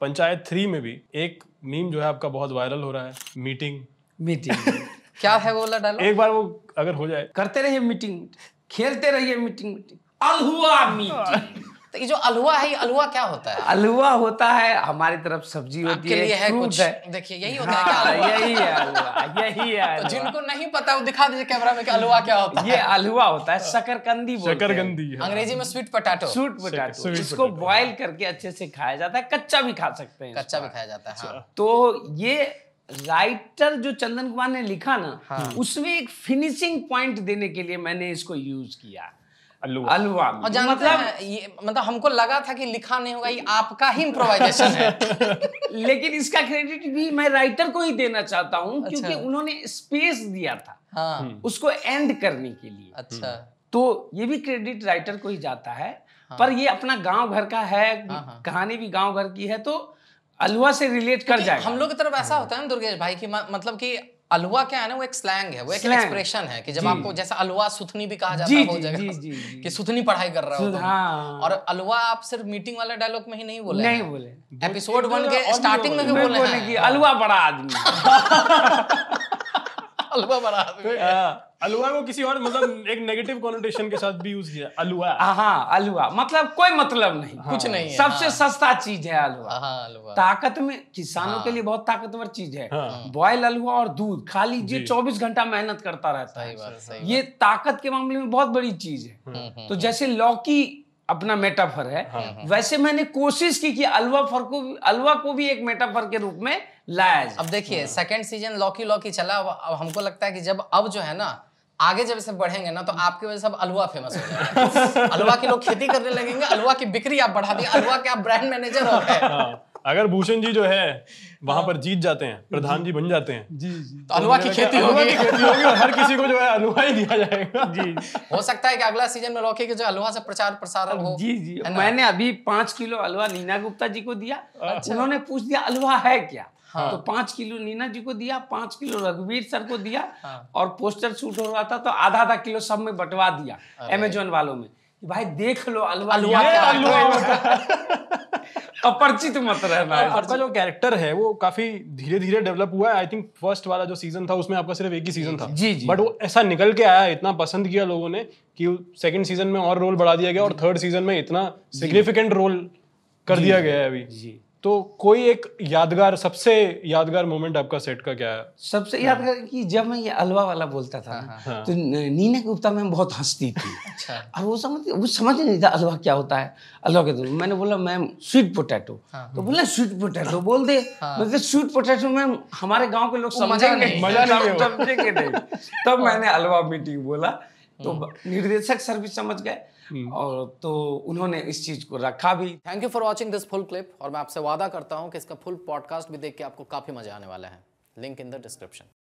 Panchayat three में भी एक मीम जो है आपका बहुत वायरल हो रहा है मीटिंग मीटिंग क्या है वो वाला डालो एक बार वो अगर हो जाए करते रहिए मीटिंग खेलते रहिए मीटिंग मीटिंग हुआ मीटिंग तो ये जो अलुआ है ये अलुआ क्या होता है अलुआ होता है हमारी तरफ सब्जी होती है, है कुछ देखिए यही होता हाँ, है यही है अलुआ यही है तो जिनको नहीं पता वो दिखा दीजिए कैमरा में अलुआ क्या होता है ये अलुआ होता है शकरकंदी शकरकंदी हाँ। अंग्रेजी में स्वीट पटाटो स्वीट पटाटो इसको बॉयल करके अच्छे से खाया जाता है कच्चा भी खा सकते हैं कच्चा भी खाया जाता है हाँ। अच्छा। तो ये राइटर जो चंदन कुमार ने लिखा ना हाँ। उसमें एक फिनिशिंग पॉइंट देने के लिए मैंने इसको यूज किया अलुआ अलुआ और मतलब, ये मतलब हमको लगा था कि लिखा नहीं होगा ये आपका ही इम्प्रोवाइजेशन है लेकिन इसका क्रेडिट भी मैं राइटर को ही देना चाहता हूँ अच्छा। क्योंकि उन्होंने स्पेस दिया था हाँ। हम्म। उसको एंड करने के लिए अच्छा हम्म। तो ये भी क्रेडिट राइटर को ही जाता है हाँ। पर ये अपना गांव घर का है हाँ।, हाँ। कहानी भी गांव घर की है तो अलुआ से रिलेट कर जाए हम लोग की तरफ ऐसा हाँ। होता है ना दुर्गेश भाई की मतलब की अलवा क्या है ना वो एक स्लैंग है वो एक एक्सप्रेशन है कि जब आपको जैसा अलवा सुथनी भी कहा जाता है वो जगह कि सुथनी पढ़ाई कर रहा हो तो हाँ। और अलवा आप सिर्फ मीटिंग वाले डायलॉग में ही नहीं बोले नहीं बोले एपिसोड वन के स्टार्टिंग में भी बोले अलवा बड़ा आदमी हलवा बना अलुआ तो, को किसी और मतलब एक नेगेटिव कॉनोटेशन के साथ भी यूज किया अलुआ हाँ अलुआ मतलब कोई मतलब नहीं हाँ, कुछ नहीं है, सबसे हाँ, सस्ता चीज है अलुआ हाँ, ताकत में किसानों हाँ, के लिए बहुत ताकतवर चीज है हाँ, बॉयल अलुआ और दूध खाली जो 24 घंटा मेहनत करता रहता है ये ताकत के मामले में बहुत बड़ी चीज है हम्म, हम्म, तो हम्म। जैसे लौकी अपना मेटाफर है हाँ, हाँ। वैसे मैंने कोशिश की कि अलवा फर को अलवा को भी एक मेटाफर के रूप में लाया अब देखिए सेकंड सीजन लॉकी लॉकी चला अब हमको लगता है कि जब अब जो है ना आगे जब इसे बढ़ेंगे ना तो आपकी वजह से अब हलवा फेमस हो जाएगा अलवा के लोग खेती करने लगेंगे अलवा की बिक्री आप बढ़ा दिए अलवा के आप ब्रांड मैनेजर हो गए हाँ, अगर भूषण जी जो है वहां हाँ। पर जीत जाते हैं प्रधान जी बन जाते हैं जी जी तो अलवा तो की खेती होगी की खेती होगी और हर किसी को जो है अलवा ही दिया जाएगा जी हो सकता है कि अगला सीजन में लौके के जो अलवा से प्रचार प्रसार हो जी जी मैंने अभी पांच किलो अलवा नीना गुप्ता जी को दिया अच्छा। उन्होंने पूछ दिया अलवा है क्या हाँ। तो पांच किलो नीना जी को दिया पांच किलो रघुवीर सर को दिया हाँ। और पोस्टर शूट हो रहा था तो आधा आधा किलो सब में बंटवा दिया अमेजोन वालों में भाई देख लो अपरिचित मत रहना आपका जो कैरेक्टर है वो काफी धीरे धीरे डेवलप हुआ है आई थिंक फर्स्ट वाला जो सीजन था उसमें आपका सिर्फ एक ही सीजन था जी जी बट वो ऐसा निकल के आया इतना पसंद किया लोगों ने कि सेकंड सीजन में और रोल बढ़ा दिया गया और थर्ड सीजन में इतना सिग्निफिकेंट रोल कर दिया गया है अभी जी तो कोई एक यादगार सबसे यादगार मोमेंट आपका सेट का क्या है सबसे हाँ। यादगार कि जब मैं ये अलवा वाला बोलता था हाँ, हाँ।, हाँ। तो नीना गुप्ता में बहुत हंसती थी अच्छा और वो समझ वो समझ नहीं था अलवा क्या होता है अलवा के तो मैंने बोला मैम स्वीट पोटैटो हाँ, तो बोला स्वीट पोटैटो बोल दे मतलब स्वीट पोटैटो मैम हमारे गाँव के लोग समझेंगे तब मैंने अलवा मीटिंग बोला तो हम्म। निर्देशक सर भी समझ गए हम्म। और तो उन्होंने इस चीज को रखा भी thank you for watching this full clip और मैं आपसे वादा करता हूँ कि इसका फुल पॉडकास्ट भी देख के आपको काफी मजा आने वाला है लिंक इन द डिस्क्रिप्शन